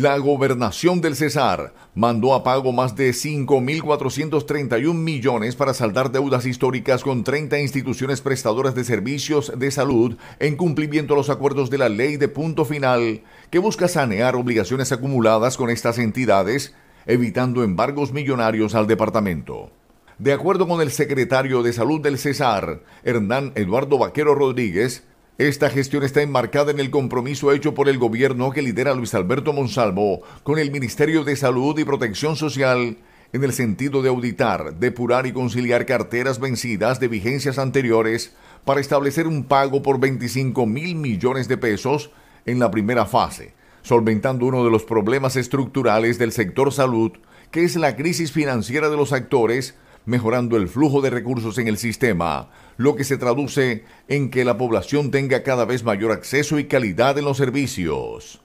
La gobernación del Cesar mandó a pago más de 5.431 millones para saldar deudas históricas con 30 instituciones prestadoras de servicios de salud en cumplimiento a los acuerdos de la ley de punto final que busca sanear obligaciones acumuladas con estas entidades, evitando embargos millonarios al departamento. De acuerdo con el secretario de Salud del Cesar, Hernán Eduardo Vaquero Rodríguez, esta gestión está enmarcada en el compromiso hecho por el gobierno que lidera Luis Alberto Monsalvo con el Ministerio de Salud y Protección Social en el sentido de auditar, depurar y conciliar carteras vencidas de vigencias anteriores para establecer un pago por 25 mil millones de pesos en la primera fase, solventando uno de los problemas estructurales del sector salud, que es la crisis financiera de los actores mejorando el flujo de recursos en el sistema, lo que se traduce en que la población tenga cada vez mayor acceso y calidad en los servicios.